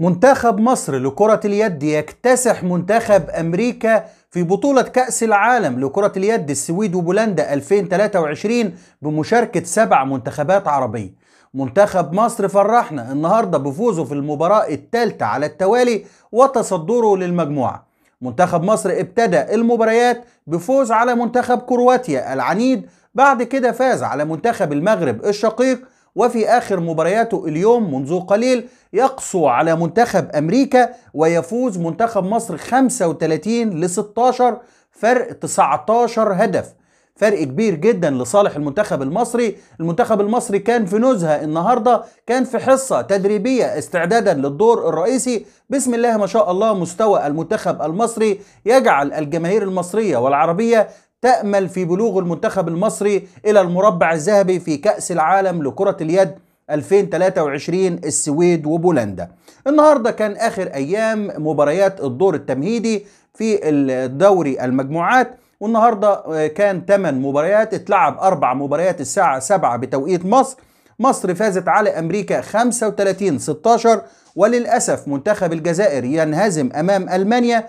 منتخب مصر لكرة اليد يكتسح منتخب أمريكا في بطولة كأس العالم لكرة اليد السويد وبولندا 2023 بمشاركة سبع منتخبات عربية منتخب مصر فرحنا النهاردة بفوزه في المباراة الثالثة على التوالي وتصدره للمجموعة منتخب مصر ابتدى المباريات بفوز على منتخب كرواتيا العنيد بعد كده فاز على منتخب المغرب الشقيق وفي آخر مبارياته اليوم منذ قليل يقسو على منتخب أمريكا ويفوز منتخب مصر 35 ل 16 فرق 19 هدف فرق كبير جدا لصالح المنتخب المصري المنتخب المصري كان في نزهة النهاردة كان في حصة تدريبية استعدادا للدور الرئيسي بسم الله ما شاء الله مستوى المنتخب المصري يجعل الجماهير المصرية والعربية تأمل في بلوغ المنتخب المصري إلى المربع الذهبي في كأس العالم لكرة اليد 2023 السويد وبولندا النهاردة كان آخر أيام مباريات الدور التمهيدي في الدوري المجموعات والنهاردة آه، كان 8 مباريات اتلعب 4 مباريات الساعة 7 بتوقيت مصر مصر فازت على أمريكا 35-16 وللأسف منتخب الجزائر ينهزم أمام ألمانيا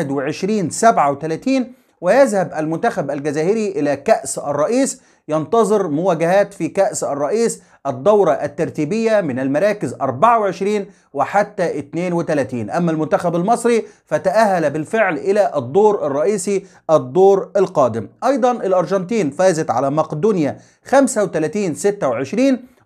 21-37 ويذهب المنتخب الجزائري إلى كأس الرئيس ينتظر مواجهات في كأس الرئيس الدورة الترتيبية من المراكز 24 وحتى 32 أما المنتخب المصري فتأهل بالفعل إلى الدور الرئيسي الدور القادم أيضا الأرجنتين فازت على مقدونيا 35-26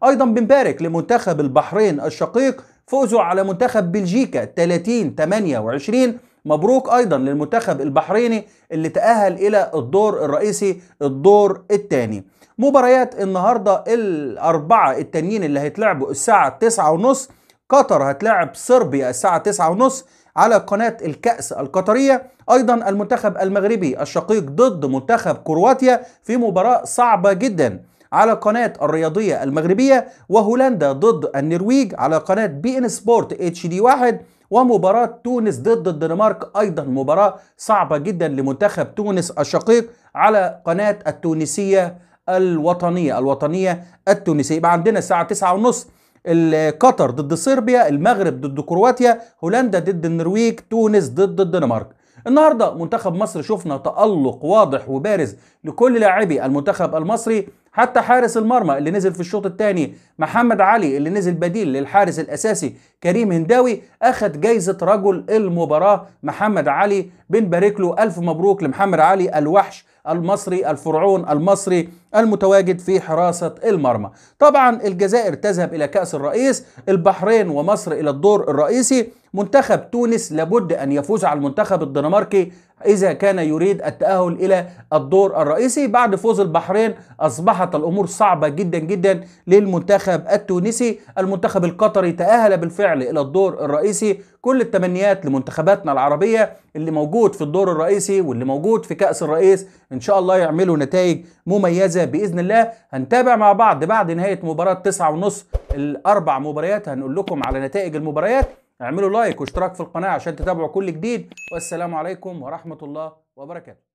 أيضا بنبارك لمنتخب البحرين الشقيق فوزه على منتخب بلجيكا 30 28 مبروك ايضا للمنتخب البحريني اللي تأهل الى الدور الرئيسي الدور الثاني مباريات النهارده الاربعه التانيين اللي هيتلعبوا الساعه 9:30 قطر هتلاعب صربيا الساعه 9:30 على قناة الكأس القطرية أيضا المنتخب المغربي الشقيق ضد منتخب كرواتيا في مباراة صعبة جدا على قناة الرياضية المغربية وهولندا ضد النرويج على قناة بي ان سبورت اتش دي واحد ومباراة تونس ضد الدنمارك أيضا مباراة صعبة جدا لمنتخب تونس الشقيق على قناة التونسية الوطنية الوطنية التونسية يبقى عندنا الساعة تسعة ونص قطر ضد صربيا المغرب ضد كرواتيا هولندا ضد النرويج تونس ضد الدنمارك النهارده منتخب مصر شفنا تألق واضح وبارز لكل لاعبي المنتخب المصري حتى حارس المرمى اللي نزل في الشوط الثاني محمد علي اللي نزل بديل للحارس الاساسي كريم هنداوي اخذ جايزه رجل المباراه محمد علي بنبارك له الف مبروك لمحمد علي الوحش المصري الفرعون المصري المتواجد في حراسة المرمى طبعا الجزائر تذهب إلى كأس الرئيس البحرين ومصر إلى الدور الرئيسي منتخب تونس لابد أن يفوز على المنتخب الدنماركي إذا كان يريد التأهل إلى الدور الرئيسي بعد فوز البحرين أصبحت الأمور صعبة جدا جدا للمنتخب التونسي المنتخب القطري تأهل بالفعل إلى الدور الرئيسي كل التمنيات لمنتخباتنا العربية اللي موجود في الدور الرئيسي واللي موجود في كأس الرئيس ان شاء الله يعملوا نتائج مميزه باذن الله هنتابع مع بعض بعد نهايه مباراه 9 ونص الاربع مباريات هنقول لكم على نتائج المباريات اعملوا لايك واشتراك في القناه عشان تتابعوا كل جديد والسلام عليكم ورحمه الله وبركاته